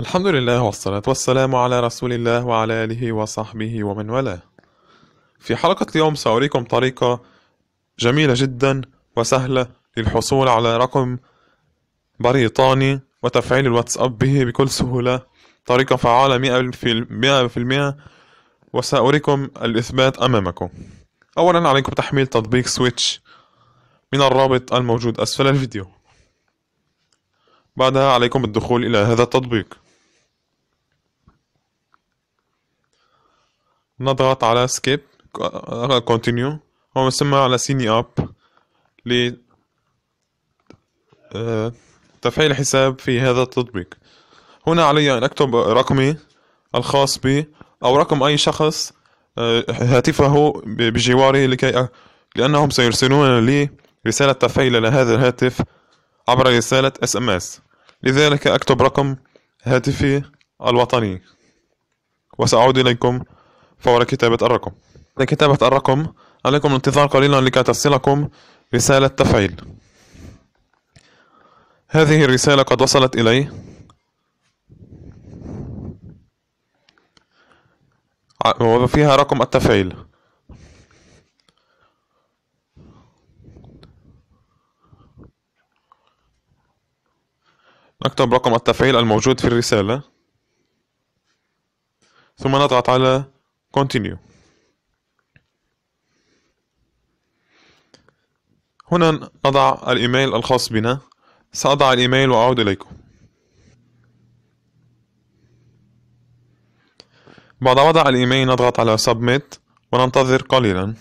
الحمد لله والصلاة والسلام على رسول الله وعلى آله وصحبه ومن والاه. في حلقة اليوم سأريكم طريقة جميلة جدا وسهلة للحصول على رقم بريطاني وتفعيل الواتساب به بكل سهولة طريقة فعالة 100% وسأريكم الإثبات أمامكم أولا عليكم تحميل تطبيق سويتش من الرابط الموجود أسفل الفيديو بعدها عليكم الدخول إلى هذا التطبيق نضغط على سكيب كونتينيو ومسمى على سيني اب ل آه، تفعيل حساب في هذا التطبيق هنا علي أن أكتب رقمي الخاص بي أو رقم أي شخص آه، هاتفه بجواري لكي لأنهم سيرسلون لي رسالة تفعيل إلى هذا الهاتف عبر رسالة اس ام اس لذلك أكتب رقم هاتفي الوطني وسأعود إليكم فور كتابة الرقم لكتابة الرقم عليكم الانتظار قليلا لكي تصلكم رسالة تفعيل هذه الرسالة قد وصلت إلي وفيها رقم التفعيل نكتب رقم التفعيل الموجود في الرسالة ثم نضغط على كونتينيو هنا نضع الإيميل الخاص بنا سأضع الإيميل وأعود إليكم بعد وضع الإيميل نضغط على سبميت وننتظر قليلا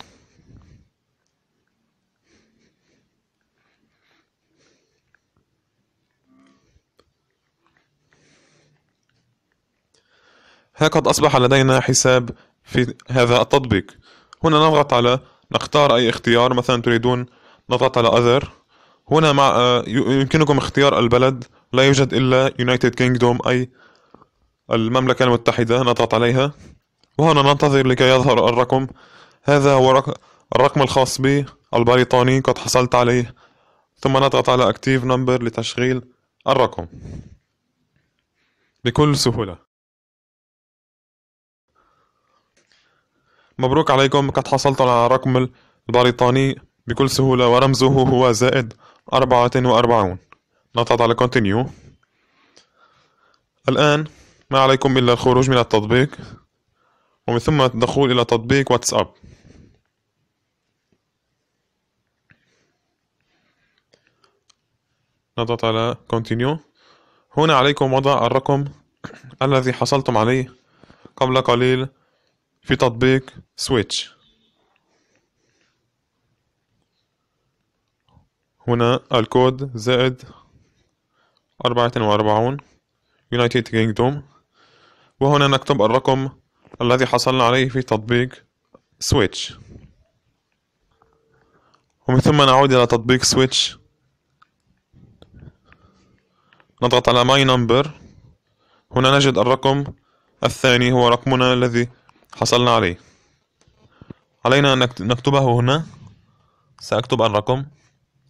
ها قد أصبح لدينا حساب في هذا التطبيق هنا نضغط على نختار أي اختيار مثلا تريدون نضغط على other هنا مع آه، يمكنكم اختيار البلد لا يوجد إلا United Kingdom أي المملكة المتحدة نضغط عليها وهنا ننتظر لكي يظهر الرقم هذا هو الرقم الخاص بي البريطاني قد حصلت عليه ثم نضغط على Active Number لتشغيل الرقم بكل سهولة مبروك عليكم قد حصلت على رقم البريطاني بكل سهولة ورمزه هو زائد أربعة وأربعون نضغط على continue الآن ما عليكم إلا الخروج من التطبيق ومن ثم الدخول إلى تطبيق واتساب نضغط على continue هنا عليكم وضع الرقم الذي حصلتم عليه قبل قليل في تطبيق سويتش هنا الكود زائد أربعة وأربعون يونايتد كينجدوم وهنا نكتب الرقم الذي حصلنا عليه في تطبيق سويتش ومن ثم نعود إلى تطبيق سويتش نضغط على ماي نمبر هنا نجد الرقم الثاني هو رقمنا الذي حصلنا عليه علينا أن نكتبه هنا سأكتب الرقم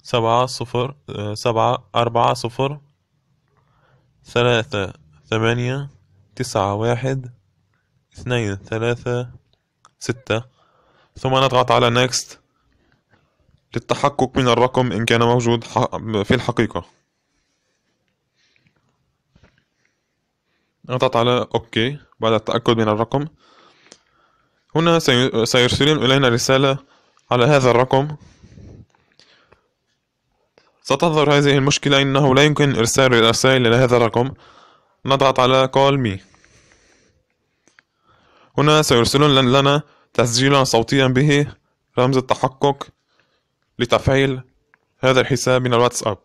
سبعة صفر سبعة أربعة صفر ثلاثة ثمانية تسعة واحد اثنين ثلاثة ستة ثم نضغط على next للتحقق من الرقم إن كان موجود في الحقيقة نضغط على اوكي بعد التأكد من الرقم هنا سيرسلون إلينا رسالة على هذا الرقم ستظهر هذه المشكلة إنه لا يمكن إرسال الرسائل إلى هذا الرقم نضغط على call me هنا سيرسلون لنا تسجيلا صوتيا به رمز التحقق لتفعيل هذا الحساب من الواتساب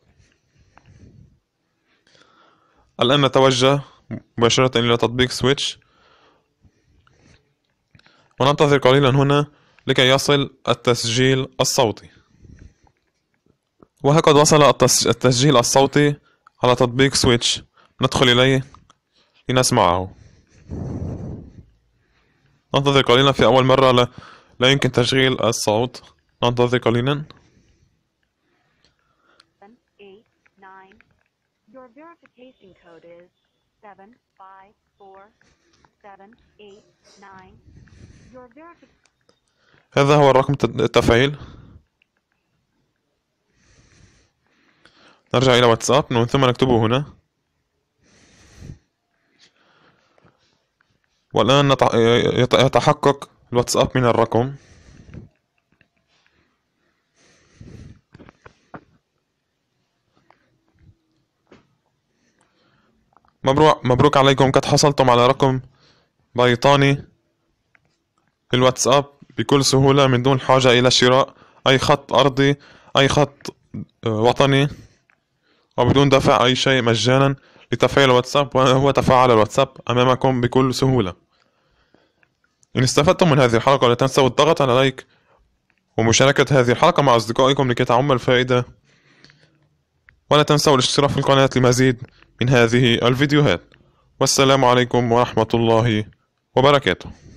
الآن نتوجه مباشرة إلى تطبيق سويتش وننتظر قليلا هنا لكي يصل التسجيل الصوتي وهكذا وصل التسجيل الصوتي على تطبيق سويتش ندخل إليه لنسمعه ننتظر قليلا في أول مرة لا, لا يمكن تشغيل الصوت ننتظر قليلا code is Your verification code is 754789 هذا هو الرقم التفعيل نرجع إلى واتساب ومن ثم نكتبه هنا والآن يتحقق الواتساب من الرقم مبروك مبروك عليكم قد حصلتم على رقم بريطاني الواتساب بكل سهولة من دون حاجة إلى شراء أي خط أرضي أي خط آه، وطني وبدون دفع أي شيء مجانا لتفعيل الواتساب وهو تفعل الواتساب أمامكم بكل سهولة إن استفدتم من هذه الحلقة لا تنسوا الضغط على لايك ومشاركة هذه الحلقة مع أصدقائكم لكي تعم الفائدة ولا تنسوا الاشتراك في القناة لمزيد من هذه الفيديوهات والسلام عليكم ورحمة الله وبركاته